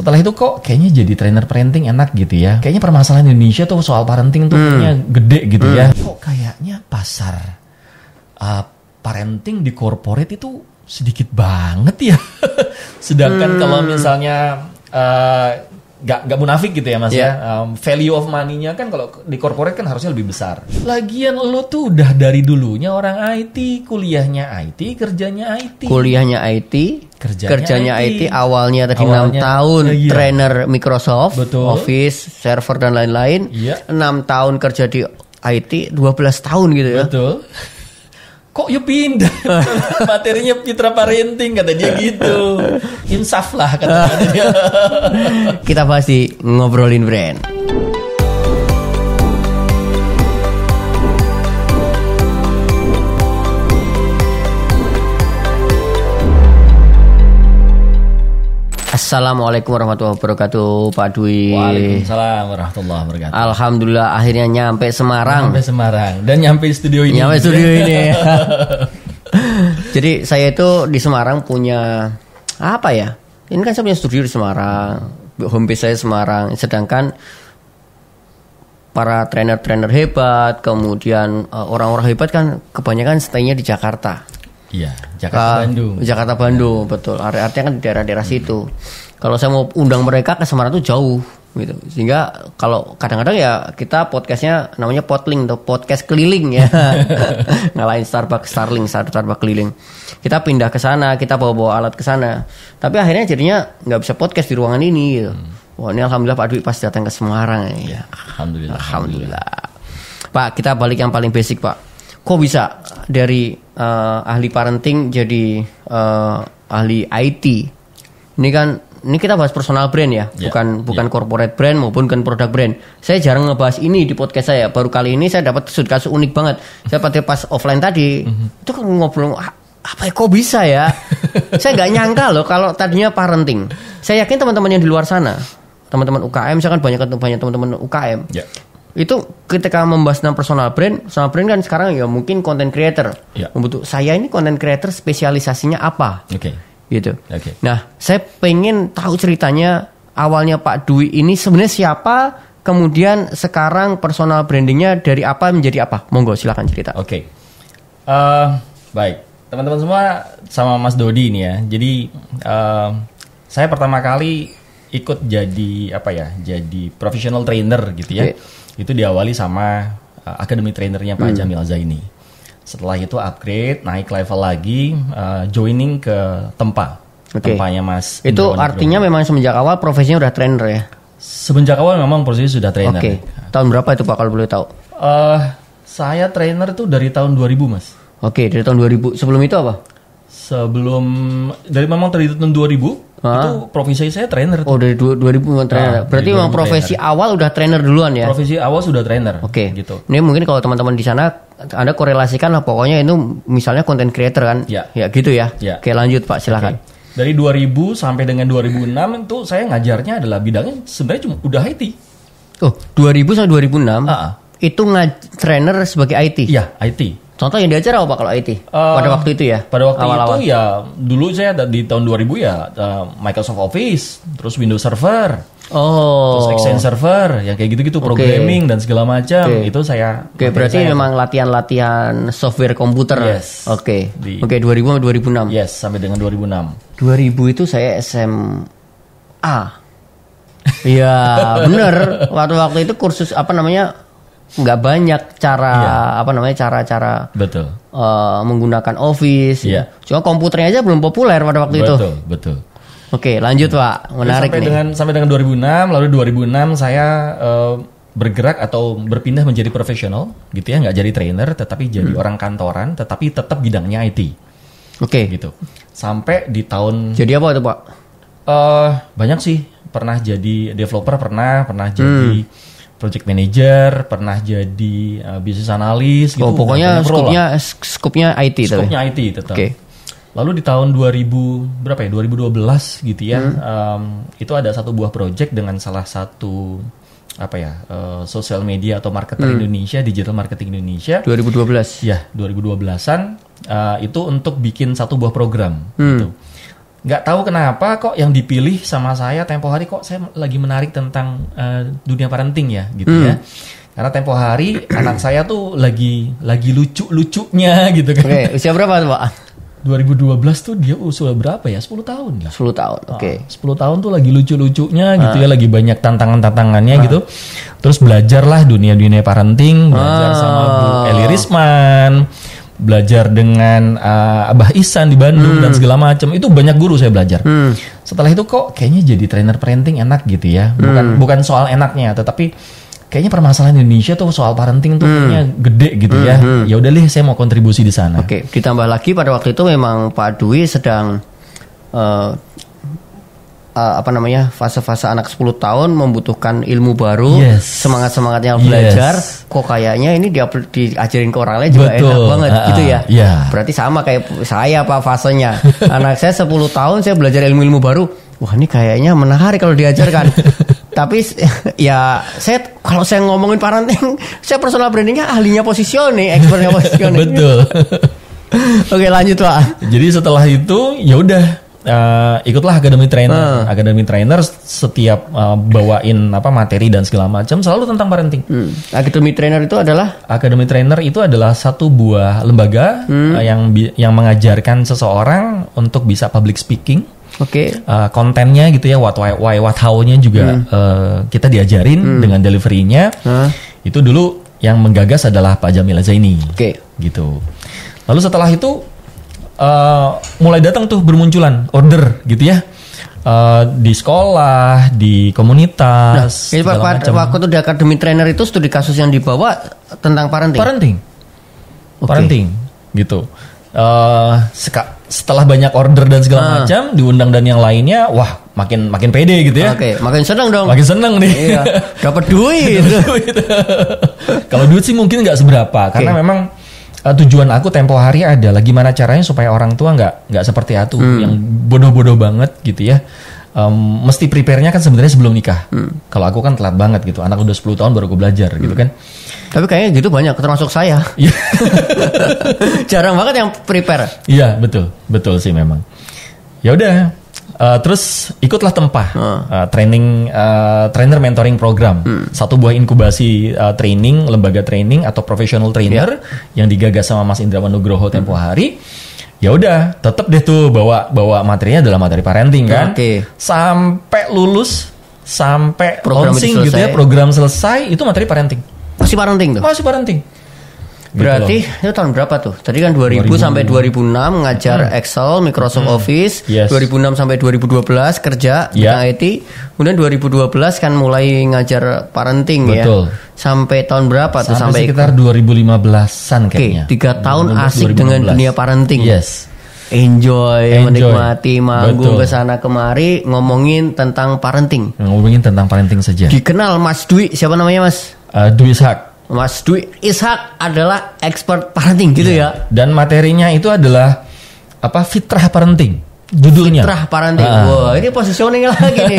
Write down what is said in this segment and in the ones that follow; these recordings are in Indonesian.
setelah itu kok kayaknya jadi trainer parenting enak gitu ya kayaknya permasalahan Indonesia tuh soal parenting tuh hmm. gede gitu ya. hmm. ya kok kayaknya pasar uh, parenting di corporate itu sedikit banget ya sedangkan hmm. kalau misalnya uh, gak, gak munafik gitu ya mas yeah. ya um, value of money-nya kan kalau di corporate kan harusnya lebih besar lagian lo tuh udah dari dulunya orang IT kuliahnya IT kerjanya IT kuliahnya IT kerjanya, kerjanya IT. IT awalnya tadi awalnya, 6 tahun ya, iya. trainer Microsoft Betul. Office server dan lain-lain yeah. Iya. 6 tahun kerja di IT 12 tahun gitu ya betul kok yuk ya pindah materinya Fitra Parenting kata dia gitu insaf lah kata dia kita pasti ngobrolin brand Assalamualaikum warahmatullahi wabarakatuh Pak Dwi Waalaikumsalam warahmatullahi wabarakatuh Alhamdulillah akhirnya nyampe Semarang Nyampe Semarang dan nyampe studio ini Nyampe studio ini Jadi saya itu di Semarang punya Apa ya Ini kan saya punya studio di Semarang Homepage saya Semarang Sedangkan para trainer-trainer hebat, kemudian eh, orang-orang hebat kan kebanyakan stay-nya di Jakarta. Iya, Jakarta Bandung. Jakarta Bandung, betul. Artinya kan di daerah-daerah hmm. situ. Kalau saya mau undang mereka ke Semarang tuh jauh gitu. Sehingga kalau kadang-kadang ya kita podcastnya namanya potling atau podcast keliling ya. Ngalahin Starbucks, Starling, Starbucks keliling. Kita pindah ke sana, kita bawa-bawa alat ke sana. Tapi akhirnya jadinya nggak bisa podcast di ruangan ini gitu. Hmm. Wah ini alhamdulillah Pak Dwi pas datang ke Semarang ya. ya alhamdulillah, alhamdulillah. Alhamdulillah. Pak kita balik yang paling basic Pak kok bisa dari uh, ahli parenting jadi uh, ahli IT? Ini kan ini kita bahas personal brand ya, yeah. bukan ya. bukan yeah. corporate brand maupun kan produk brand. Saya jarang ngebahas ini di podcast saya. Baru kali ini saya dapat sudut kasus unik banget. Saya pada pas offline tadi mhm. itu kan ngobrol ah, apa ya kok bisa ya? saya nggak nyangka loh kalau tadinya parenting. Saya yakin teman-teman yang di luar sana, teman-teman UKM, saya kan banyak banyak teman-teman UKM. Yeah itu ketika membahas tentang personal brand, personal brand kan sekarang ya mungkin content creator. Ya. Membutuh saya ini content creator spesialisasinya apa? Oke. Okay. Gitu. Oke. Okay. Nah, saya pengen tahu ceritanya awalnya Pak Dwi ini sebenarnya siapa, kemudian sekarang personal brandingnya dari apa menjadi apa? Monggo silakan cerita. Oke. Okay. Uh, eh, baik. Teman-teman semua sama Mas Dodi ini ya. Jadi uh, saya pertama kali ikut jadi apa ya jadi professional trainer gitu ya okay. itu diawali sama uh, academy trainernya Pak hmm. Jamil Zaini setelah itu upgrade naik level lagi uh, joining ke tempa okay. tempanya Mas itu Indra artinya Indra. memang semenjak awal profesinya udah trainer ya semenjak awal memang profesinya sudah trainer okay. tahun berapa itu Pak kalau boleh tahu uh, saya trainer itu dari tahun 2000 Mas oke okay, dari tahun 2000 sebelum itu apa sebelum dari memang dari tahun 2000 Hah? Itu profesi saya trainer. Oh dari 2000 memang trainer. Nah, Berarti memang profesi trainer. awal udah trainer duluan ya? Profesi awal sudah trainer. Oke. Okay. Gitu. Ini mungkin kalau teman-teman di sana ada korelasikan lah pokoknya itu misalnya konten creator kan? Ya. Ya gitu ya. ya. Oke lanjut Pak silakan. Okay. Dari 2000 sampai dengan 2006 itu saya ngajarnya adalah bidangnya sebenarnya cuma udah IT. Oh 2000 sampai 2006? Uh -uh. Itu ngajar trainer sebagai IT? Iya IT Contoh yang diajar apa kalau IT? Uh, eh, pada waktu itu ya? Pada waktu awal -awal. itu ya, dulu saya di tahun 2000 ya, eh, Microsoft Office, terus Windows Server, oh. terus Exchange Server, yang kayak gitu-gitu, programming dan segala macam, okay. itu saya. Oke, okay, berarti saya. memang latihan-latihan software komputer. Yes. Oke. Okay. Oke, okay, 2000 2006. Yes, sampai dengan 2006. 2000 itu saya SMA. Iya, bener. Waktu-waktu itu kursus apa namanya nggak banyak cara iya. apa namanya cara-cara betul uh, menggunakan Office. iya. Ya. Cuma komputernya aja belum populer pada waktu betul, itu. Betul betul. Oke, lanjut hmm. Pak. Menarik sampai nih. dengan sampai dengan 2006, lalu 2006 saya uh, bergerak atau berpindah menjadi profesional gitu ya, nggak jadi trainer tetapi jadi hmm. orang kantoran tetapi tetap bidangnya IT. Oke. Gitu. Sampai di tahun Jadi apa itu, Pak? Uh, banyak sih. Pernah jadi developer, pernah, pernah jadi hmm project manager, pernah jadi uh, eh, bisnis analis gitu. Oh, pokoknya nah, skupnya eh, skupnya IT Skupnya IT tetap. Okay. Lalu di tahun 2000 berapa ya? 2012 gitu ya. Hmm. Um, itu ada satu buah project dengan salah satu apa ya? Uh, social media atau marketer hmm. Indonesia, digital marketing Indonesia. 2012. Ya, 2012-an uh, itu untuk bikin satu buah program hmm. gitu nggak tahu kenapa kok yang dipilih sama saya tempo hari kok saya lagi menarik tentang uh, dunia parenting ya gitu hmm. ya karena tempo hari anak saya tuh lagi lagi lucu lucunya gitu kan okay. usia berapa pak 2012 tuh dia usul berapa ya 10 tahun lah 10 tahun ah, oke okay. 10 tahun tuh lagi lucu lucunya ah. gitu ya lagi banyak tantangan tantangannya ah. gitu terus belajarlah dunia dunia parenting belajar ah. sama Bu Eli Risman belajar dengan uh, Abah Isan di Bandung hmm. dan segala macam itu banyak guru saya belajar. Hmm. Setelah itu kok kayaknya jadi trainer parenting enak gitu ya. Bukan hmm. bukan soal enaknya tetapi kayaknya permasalahan Indonesia tuh soal parenting tuh hmm. gede gitu hmm. ya. Hmm. Ya udah deh saya mau kontribusi di sana. Oke, okay. ditambah lagi pada waktu itu memang Pak Dwi sedang eh, uh, apa namanya fase-fase anak 10 tahun membutuhkan ilmu baru, yes. semangat-semangatnya belajar. Yes. Kok kayaknya ini dia diajarin ke orang lain juga Betul. enak banget uh, gitu ya. Yeah. Iya. Berarti sama kayak saya apa fasenya. anak saya 10 tahun saya belajar ilmu-ilmu baru. Wah, ini kayaknya menarik kalau diajarkan. Tapi ya saya kalau saya ngomongin parenting, saya personal brandingnya ahlinya posisioning, expertnya posisioning. Betul. Oke, lanjut Pak. Jadi setelah itu ya udah uh, ikutlah akademi trainer. Nah. Akademi trainer setiap uh, bawain apa materi dan segala macam selalu tentang parenting. Hmm. Akademi trainer itu adalah Akademi trainer itu adalah satu buah lembaga hmm. uh, yang yang mengajarkan seseorang untuk bisa public speaking. Oke. Okay. Uh, kontennya gitu ya, what why, why what how-nya juga hmm. uh, kita diajarin hmm. dengan deliverynya. Huh? Ah. Itu dulu yang menggagas adalah Pak Jamil Zaini. Oke. Okay. Gitu. Lalu setelah itu Eh, mulai datang tuh bermunculan order gitu ya uh, di sekolah, di komunitas. Nah, jadi macam. waktu itu di akademi trainer itu studi kasus yang dibawa tentang parenting. Parenting, okay. parenting, gitu. Uh, setelah banyak order dan segala nah. macam diundang dan yang lainnya, wah makin makin pede gitu ya. okay. makin seneng dong. Makin seneng nih. Iya, dapat duit. Kalau duit sih mungkin nggak seberapa, okay. karena memang uh, tujuan aku tempo hari adalah gimana caranya supaya orang tua nggak nggak seperti aku hmm. yang bodoh-bodoh banget gitu ya um, mesti prepare-nya kan sebenarnya sebelum nikah. Hmm. Kalau aku kan telat banget gitu. Anak udah 10 tahun baru aku belajar hmm. gitu kan. Hmm. Tapi kayaknya gitu banyak termasuk saya. Iya. Jarang banget yang prepare. Iya, betul. Betul sih memang. Ya udah, Uh, terus ikutlah Tempah uh. Uh, training uh, trainer mentoring program hmm. satu buah inkubasi uh, training lembaga training atau professional trainer yeah. yang digagas sama Mas Indra Manugroho hmm. tempo hari ya udah tetap deh tuh bawa bawa materinya adalah materi parenting kan okay. sampai lulus sampai program launching gitu ya program selesai itu materi parenting masih parenting tuh masih parenting Gitu Berarti gitu itu tahun berapa tuh? Tadi kan 2000, 2000. sampai 2006 ngajar hmm. Excel, hmm. Microsoft hmm. Office, yes. 2006 sampai 2012 kerja yeah. IT. Kemudian 2012 kan mulai ngajar parenting ya. Betul. ya. Sampai tahun berapa sampai tuh sampai sekitar 2015-an kayaknya. Oke, 3 tahun 2015. asik dengan dunia parenting. Yes. Enjoy, Enjoy. menikmati manggung ke sana kemari ngomongin tentang parenting. Ngomongin tentang parenting saja. Dikenal Mas Dwi, siapa namanya Mas? Uh, Dwi Sak. Mas Dwi Ishak adalah expert parenting gitu ya. ya. Dan materinya itu adalah apa fitrah parenting judulnya. Fitrah parenting. Ah. Wah, wow, ini positioning lagi nih.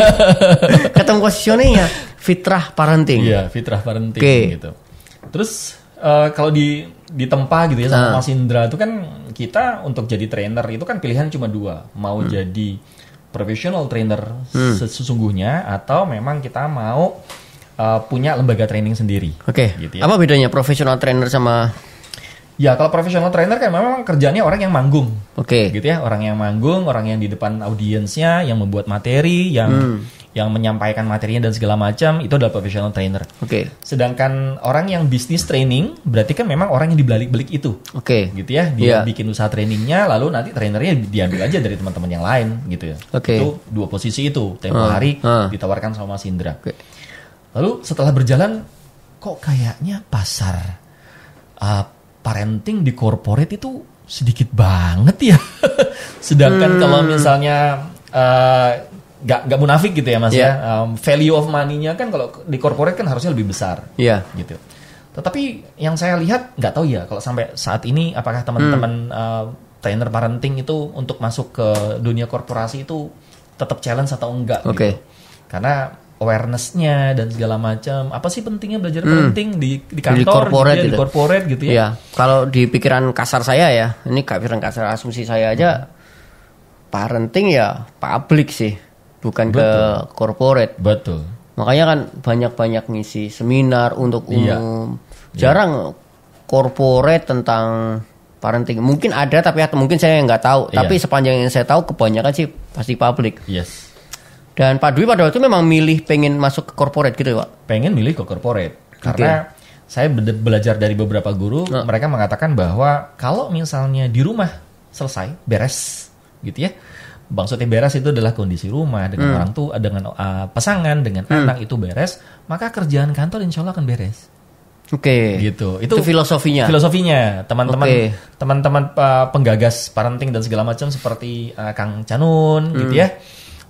Ketemu positioningnya fitrah parenting. Iya, fitrah parenting okay. gitu. Terus uh, kalau di tempat gitu ya sama ah. Mas Indra itu kan kita untuk jadi trainer itu kan pilihan cuma dua, mau hmm. jadi profesional trainer hmm. sesungguhnya atau memang kita mau uh, punya lembaga training sendiri. Oke. Okay. Gitu ya. Apa bedanya profesional trainer sama Ya kalau profesional trainer kan memang kerjanya orang yang manggung, oke, okay. gitu ya, orang yang manggung, orang yang di depan audiensnya, yang membuat materi, yang hmm. yang menyampaikan materinya dan segala macam itu adalah profesional trainer. Oke. Okay. Sedangkan orang yang bisnis training berarti kan memang orang yang dibalik-balik itu, oke, okay. gitu ya, dia yeah. bikin usaha trainingnya, lalu nanti trainernya diambil aja dari teman-teman yang lain, gitu ya. Oke. Okay. Itu dua posisi itu tempo uh, hari uh. ditawarkan sama Sindra. Oke. Okay. Lalu setelah berjalan kok kayaknya pasar uh, parenting di corporate itu sedikit banget ya. Sedangkan hmm. kalau misalnya ah, nggak uh, nggak munafik gitu ya mas yeah. ya, um, value of money-nya kan kalau di corporate kan harusnya lebih besar. Iya. Yeah. Gitu. Tetapi yang saya lihat nggak tahu ya kalau sampai saat ini apakah teman-teman hmm. uh, trainer parenting itu untuk masuk ke dunia korporasi itu tetap challenge atau enggak? Oke. Okay. Gitu. Karena awarenessnya dan segala macam. Apa sih pentingnya belajar hmm. penting di di kantor, gitu ya, di gitu. corporate, gitu, ya, gitu. di corporate gitu ya? ya. Kalau di pikiran kasar saya ya, ini pikiran kasar asumsi saya aja, hmm. parenting ya publik sih, bukan Betul. ke corporate. Betul. Makanya kan banyak-banyak ngisi seminar untuk iya. umum. Iya. Jarang iya. corporate tentang parenting. Mungkin ada tapi mungkin saya nggak tahu. Iya. Tapi sepanjang yang saya tahu kebanyakan sih pasti publik. Yes dan Pak Dwi pada waktu itu memang milih pengen masuk ke corporate gitu ya Pak? Pengen milih ke corporate. Karena okay. saya be belajar dari beberapa guru, nah. mereka mengatakan bahwa kalau misalnya di rumah selesai, beres gitu ya. Maksudnya beres itu adalah kondisi rumah dengan hmm. orang tua, eh, dengan uh, pasangan, dengan hmm. anak itu beres, maka kerjaan kantor insya Allah akan beres. Oke. Okay. Gitu. Itu, itu filosofinya. Filosofinya teman-teman teman teman-teman uh, penggagas parenting dan segala macam seperti uh, Kang Canun gitu hmm. gitu ya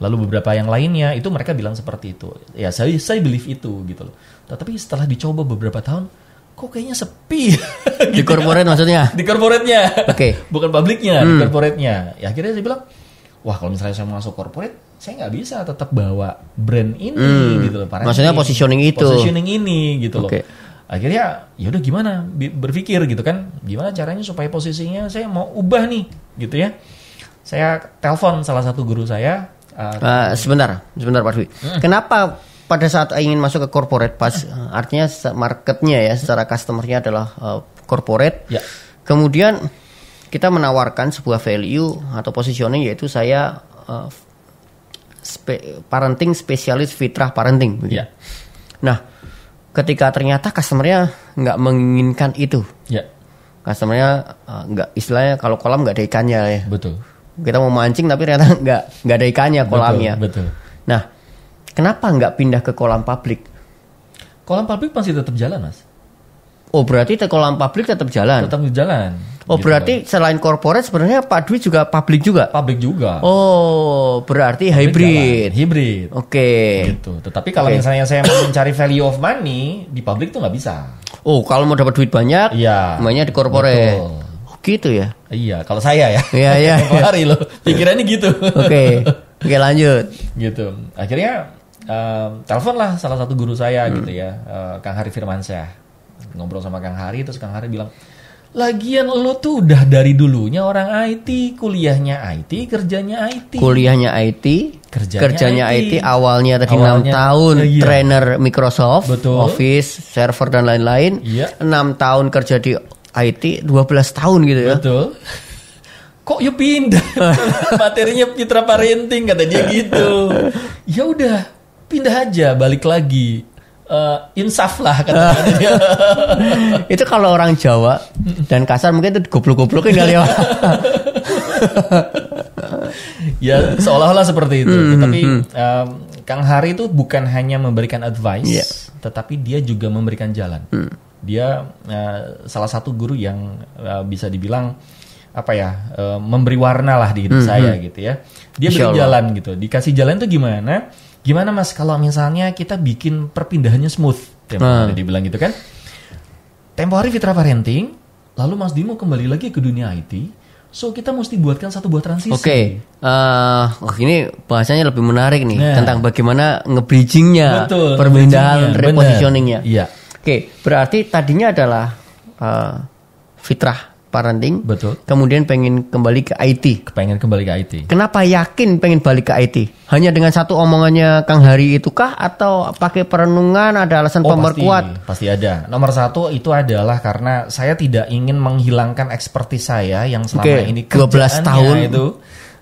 lalu beberapa yang lainnya itu mereka bilang seperti itu ya saya saya believe itu gitu loh tapi setelah dicoba beberapa tahun kok kayaknya sepi gitu. di corporate maksudnya di corporate-nya oke okay. bukan publiknya hmm. di corporate-nya ya akhirnya saya bilang wah kalau misalnya saya mau masuk corporate saya nggak bisa tetap bawa brand ini hmm. gitu loh parenting. maksudnya positioning itu positioning ini gitu okay. loh akhirnya ya udah gimana berpikir gitu kan gimana caranya supaya posisinya saya mau ubah nih gitu ya saya telepon salah satu guru saya Uh, sebentar, sebentar Pak Dwi. Hmm. Kenapa pada saat ingin masuk ke corporate pas hmm. Ah, artinya marketnya ya secara customernya adalah uh, corporate. Ya. Kemudian kita menawarkan sebuah value atau positioning yaitu saya uh, spe parenting spesialis fitrah parenting. Ya. Nah, ketika ternyata customernya nggak menginginkan itu. Ya. Customernya uh, nggak istilahnya kalau kolam nggak ada ikannya ya. Betul kita mau mancing tapi ternyata nggak nggak ada ikannya kolamnya. Betul, betul. Nah, kenapa nggak pindah ke kolam publik? Kolam publik masih tetap jalan, Mas. Oh, berarti kolam publik tetap jalan. Tetap jalan. Oh, gitu. berarti selain korporat sebenarnya Pak Dwi juga publik juga. Publik juga. Oh, berarti public hybrid. Jalan. Hybrid. Oke. Okay. Gitu. Tetapi kalau okay. misalnya saya mau mencari value of money di publik tuh nggak bisa. Oh, kalau mau dapat duit banyak, iya. mainnya di korporat. Gitu ya? Iya, kalau saya ya. Iya, iya. hari loh. Pikirannya gitu. Oke. Okay. Oke, lanjut. Gitu. Akhirnya um, lah salah satu guru saya hmm. gitu ya, uh, Kang Hari Firmansyah. Ngobrol sama Kang Hari terus Kang Hari bilang, Lagian lo tuh udah dari dulunya orang IT, kuliahnya IT, kerjanya IT. Kuliahnya IT, kerjanya, kerjanya IT. IT, awalnya tadi enam tahun ya, iya. trainer Microsoft, Betul. Office, server dan lain-lain. Iya. tahun kerja di IT 12 tahun gitu ya. Betul. Kok ya pindah? Materinya Fitra Parenting katanya gitu. Ya udah, pindah aja, balik lagi. Uh, insaf lah katanya. dia. itu kalau orang Jawa dan kasar mungkin itu goblok-goblokin kali ya. ya seolah-olah seperti itu. Mm-hmm. Tapi um, hmm. Kang Hari itu bukan hanya memberikan advice, yeah. tetapi dia juga memberikan jalan. Mm dia uh, salah satu guru yang uh, bisa dibilang apa ya uh, memberi warna lah di hidup hmm, saya hmm. gitu ya dia Insya beri Allah. jalan gitu dikasih jalan tuh gimana gimana mas kalau misalnya kita bikin perpindahannya smooth tempo ya, ah. hmm. dibilang gitu kan tempo hari Fitra Parenting lalu Mas Dimo kembali lagi ke dunia IT So kita mesti buatkan satu buah transisi. Oke, okay. uh, oh, ini bahasanya lebih menarik nih nah. tentang bagaimana ngebridgingnya, perpindahan repositioningnya. Iya. Oke, berarti tadinya adalah uh, fitrah parenting. Betul. Kemudian pengen kembali ke IT. Pengen kembali ke IT. Kenapa yakin pengen balik ke IT? Hanya dengan satu omongannya Kang Hari itu kah? atau pakai perenungan ada alasan oh, pemberkuat? Pasti, pasti ada. Nomor satu itu adalah karena saya tidak ingin menghilangkan ekspertis saya yang selama okay. ini 12 tahun itu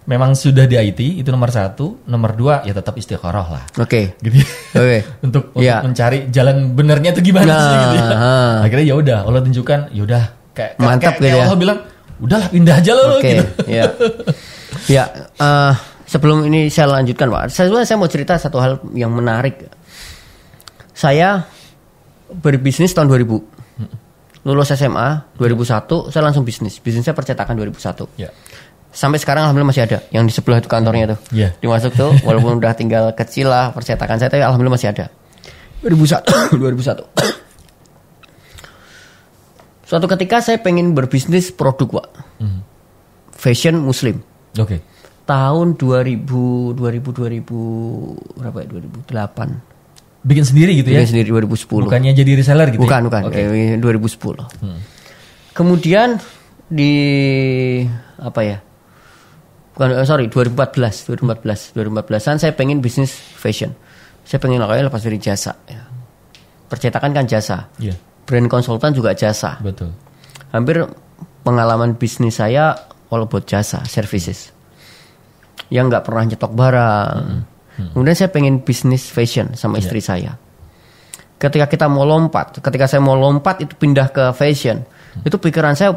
memang sudah di IT itu nomor satu nomor dua ya tetap istiqoroh lah oke okay. gitu ya. oke okay. untuk, yeah. mencari jalan benernya itu gimana nah, sih gitu ya. Uh. akhirnya ya udah Allah tunjukkan ya udah kayak mantap kayak, gitu kayak ya. Allah bilang udahlah pindah aja loh. Oke. gitu ya ya eh, sebelum ini saya lanjutkan pak saya saya mau cerita satu hal yang menarik saya berbisnis tahun 2000 lulus SMA 2001 ya. saya langsung bisnis bisnis saya percetakan 2001 yeah sampai sekarang alhamdulillah masih ada yang di sebelah itu kantornya tuh yeah. dimasuk tuh walaupun udah tinggal kecil lah percetakan saya tapi alhamdulillah masih ada 2001 2001 suatu ketika saya pengen berbisnis produk pak mm. fashion muslim oke okay. tahun 2000 2000 2000 berapa ya 2008 bikin sendiri gitu ya bikin sendiri 2010 bukannya jadi reseller gitu bukan ya? bukan okay. Eh, 2010 hmm. kemudian di apa ya uh, sorry 2014 2014 2014an saya pengen bisnis fashion saya pengen lakukan lepas dari jasa ya. percetakan kan jasa yeah. brand konsultan juga jasa betul hampir pengalaman bisnis saya all about jasa services yang nggak pernah nyetok barang mm -hmm. Hmm. kemudian saya pengen bisnis fashion sama iya. istri yeah. saya ketika kita mau lompat ketika saya mau lompat itu pindah ke fashion hmm. itu pikiran saya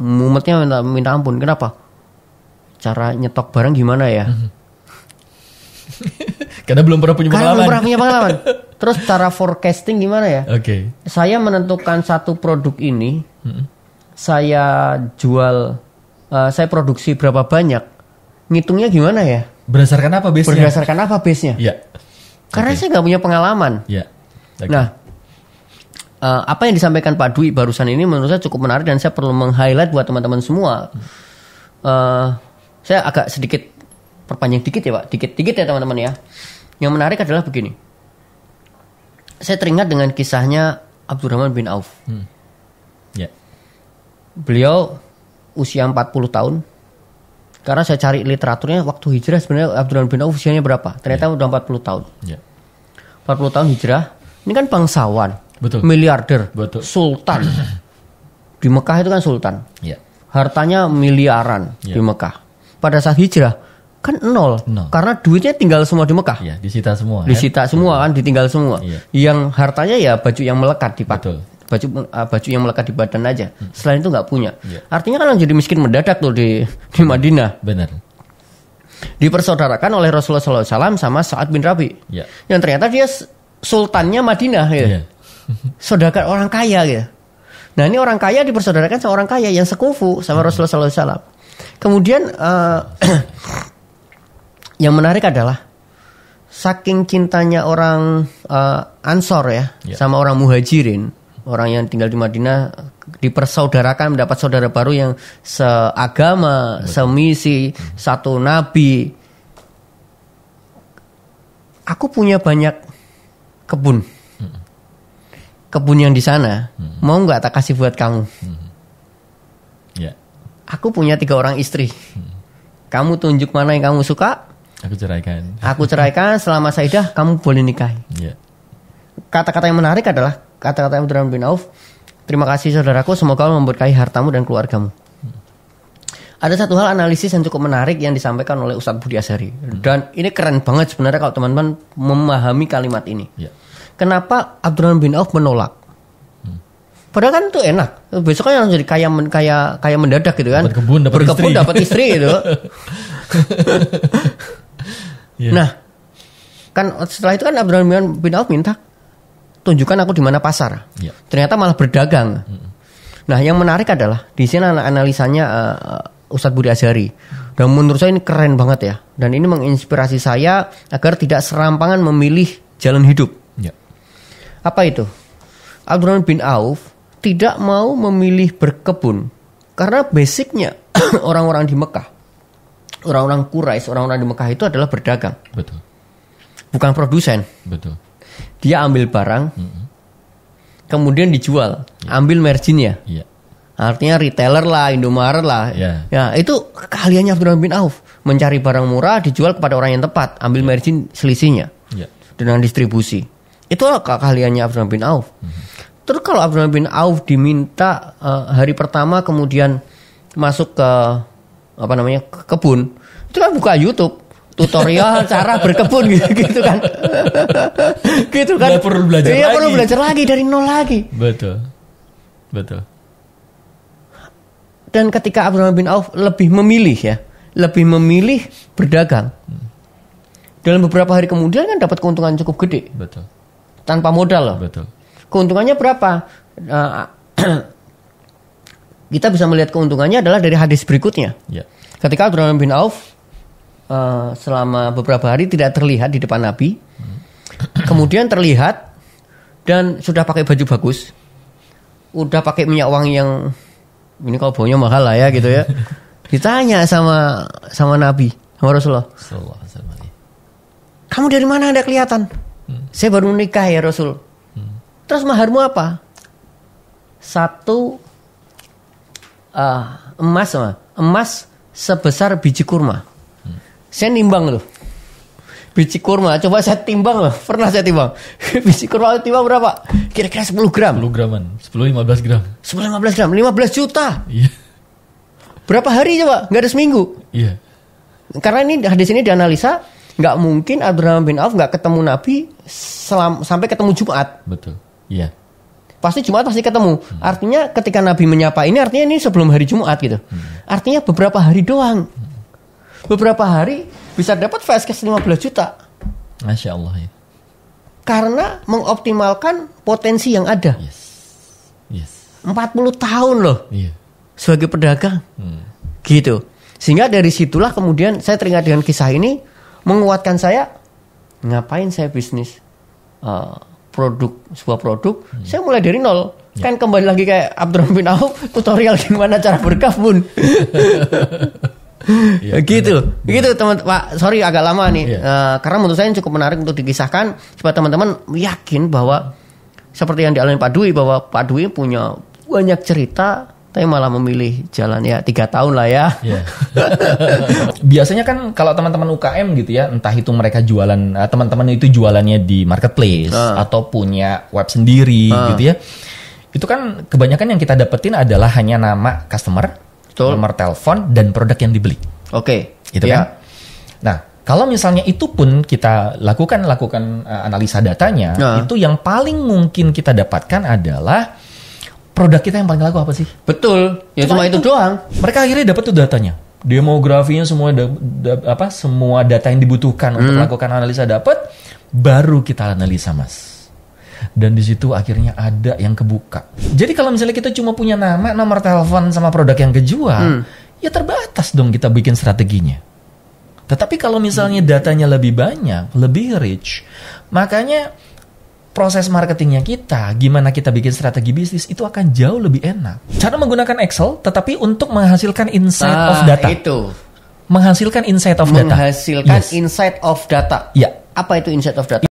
mumetnya minta, minta ampun kenapa cara nyetok barang gimana ya? Mhm. Karena belum pernah punya pengalaman. Karena belum pernah punya pengalaman. Terus cara forecasting gimana ya? Oke. Okay. Saya menentukan satu produk ini, hmm. saya jual, uh, saya produksi berapa banyak, ngitungnya gimana ya? Berdasarkan apa base-nya? Berdasarkan apa base-nya? Iya. Karena okay. saya nggak punya pengalaman. Iya. Okay. Nah, uh, apa yang disampaikan Pak Dwi barusan ini menurut saya cukup menarik dan saya perlu meng-highlight buat teman-teman semua. Hmm. Uh, saya agak sedikit perpanjang dikit ya pak dikit dikit ya teman-teman ya yang menarik adalah begini saya teringat dengan kisahnya Abdurrahman bin Auf hmm. yeah. beliau usia 40 tahun karena saya cari literaturnya waktu hijrah sebenarnya Abdurrahman bin Auf usianya berapa ternyata yeah. udah 40 tahun yeah. Ya. 40 tahun hijrah ini kan bangsawan Betul. miliarder Betul. sultan di Mekah itu kan sultan yeah. hartanya miliaran yeah. di Mekah pada saat hijrah kan nol, nol. karena duitnya tinggal semua di Mekah. Ya, disita semua. Disita ya? semua kan, ditinggal semua. Ya. Yang hartanya ya baju yang melekat di Baju uh, baju yang melekat di badan aja. Hmm. Selain itu nggak punya. Ya. Artinya kan jadi miskin mendadak tuh di di Madinah. Benar. Dipersaudarakan oleh Rasulullah SAW sama Sa'ad bin Rabi. Ya. Yang ternyata dia sultannya Madinah ya. ya. Saudara orang kaya ya. Nah, ini orang kaya dipersaudarakan sama orang kaya yang sekufu sama hmm. Rasulullah SAW. Kemudian uh, yang menarik adalah saking cintanya orang uh, Ansor ya yeah. sama orang Muhajirin, orang yang tinggal di Madinah dipersaudarakan mendapat saudara baru yang seagama, Betul. semisi, hmm. satu nabi. Aku punya banyak kebun. Hmm. Kebun yang di sana, hmm. mau nggak tak kasih buat kamu? Hmm aku punya tiga orang istri. Kamu tunjuk mana yang kamu suka? Aku ceraikan. Aku ceraikan selama Saidah kamu boleh nikahi. kata iya. Kata-kata yang menarik adalah kata-kata yang Abdurrahman bin Auf. Terima kasih saudaraku, semoga Allah memberkahi hartamu dan keluargamu. Ada satu hal analisis yang cukup menarik yang disampaikan oleh Ustadz Budi Asari. Hmm. Dan ini keren banget sebenarnya kalau teman-teman memahami kalimat ini. Yeah. Kenapa Abdurrahman bin Auf menolak? Padahal kan itu enak. Besoknya langsung jadi kaya men, kaya kaya mendadak gitu kan. Berkebun dapat Berkebun, istri. dapat istri gitu. yeah. Nah, kan setelah itu kan Abdurrahman bin Auf minta tunjukkan aku di mana pasar. Yeah. Ternyata malah berdagang. Mm. Nah, yang menarik adalah di sini analisanya uh, Ustadz Budi Azhari. Dan menurut saya ini keren banget ya. Dan ini menginspirasi saya agar tidak serampangan memilih jalan hidup. Yeah. Apa itu? Abdurrahman bin Auf tidak mau memilih berkebun karena basicnya orang-orang di Mekah, orang-orang Quraisy, orang-orang di Mekah itu adalah berdagang. Betul. Bukan produsen. Betul. Dia ambil barang, mm -hmm. kemudian dijual, yeah. ambil marginnya. Yeah. Artinya retailer lah, Indomaret lah. Yeah. Ya, itu keahliannya Abdurrahman bin Auf, mencari barang murah dijual kepada orang yang tepat, ambil yeah. margin selisihnya. Yeah. Dengan distribusi. Itu keahliannya Abdurrahman bin Auf. Mm -hmm. Terus kalau Abdullah bin Auf diminta uh, hari pertama kemudian masuk ke apa namanya ke kebun, itu kan buka YouTube tutorial cara berkebun gitu, gitu kan. gitu kan. Gak perlu belajar Dia lagi. perlu belajar lagi dari nol lagi. Betul. Betul. Dan ketika Abraham bin Auf lebih memilih ya, lebih memilih berdagang. Hmm. Dalam beberapa hari kemudian kan dapat keuntungan cukup gede. Betul. Tanpa modal loh. Betul Keuntungannya berapa? Uh, kita bisa melihat keuntungannya adalah dari hadis berikutnya. Ya. Ketika Abdurrahman bin Auf uh, selama beberapa hari tidak terlihat di depan Nabi, hmm. kemudian terlihat dan sudah pakai baju bagus, udah pakai minyak wangi yang ini kalau baunya mahal lah ya gitu ya. Ditanya sama sama Nabi, sama Rasulullah. Kamu dari mana ada kelihatan? Hmm. Saya baru menikah ya Rasul. Terus maharmu apa? Satu uh, emas sama emas sebesar biji kurma. Hmm. Saya nimbang loh. Biji kurma, coba saya timbang loh. Pernah saya timbang. biji kurma saya timbang berapa? Kira-kira 10 gram. 10 graman. 10 15 gram. 10 15 gram. 15 juta. Iya. Berapa hari coba? Gak ada seminggu. Iya. Karena ini di sini dianalisa, nggak mungkin Abdurrahman bin Auf nggak ketemu Nabi selam, sampai ketemu Jumat. Betul. Iya. Pasti Jumat pasti ketemu. Hmm. Artinya ketika Nabi menyapa ini artinya ini sebelum hari Jumat gitu. Hmm. Artinya beberapa hari doang. Hmm. Beberapa hari bisa dapat fast cash 15 juta. Masya Allah ya. Karena mengoptimalkan potensi yang ada. Yes. Yes. 40 tahun loh. Iya. Sebagai pedagang. Hmm. Gitu. Sehingga dari situlah kemudian saya teringat dengan kisah ini menguatkan saya ngapain saya bisnis uh, produk sebuah produk hmm. saya mulai dari nol ya. kan kembali lagi kayak Abdurrahman bin Auf tutorial gimana cara berkabun ya, gitu ya. gitu teman pak sorry agak lama nih ya. uh, karena menurut saya cukup menarik untuk dikisahkan supaya teman-teman yakin bahwa seperti yang dialami Pak Dwi bahwa Pak Dwi punya banyak cerita tapi malah memilih jalan ya tiga tahun lah ya. Iya. Biasanya kan kalau teman-teman UKM gitu ya, entah itu mereka jualan eh, teman-teman itu jualannya di marketplace uh. atau punya web sendiri uh. gitu ya. Itu kan kebanyakan yang kita dapetin adalah hanya nama customer, Betul. nomor telepon dan produk yang dibeli. Oke, okay. gitu ya. kan. Nah, kalau misalnya itu pun kita lakukan lakukan eh, analisa datanya, uh. itu yang paling mungkin kita dapatkan adalah produk kita yang paling laku apa sih? Betul. Ya cuma, cuma itu, itu doang. Mereka akhirnya dapat tuh datanya. Demografinya semua da, da, apa semua data yang dibutuhkan hmm. untuk melakukan analisa dapat baru kita analisa, Mas dan di situ akhirnya ada yang kebuka. Jadi kalau misalnya kita cuma punya nama, nomor telepon sama produk yang kejual, hmm. ya terbatas dong kita bikin strateginya. Tetapi kalau misalnya datanya lebih banyak, lebih rich, makanya proses marketingnya kita, gimana kita bikin strategi bisnis itu akan jauh lebih enak. Cara menggunakan Excel, tetapi untuk menghasilkan insight ah, of data. Itu menghasilkan insight of menghasilkan data. Menghasilkan yes. insight of data. Ya. Apa itu insight of data?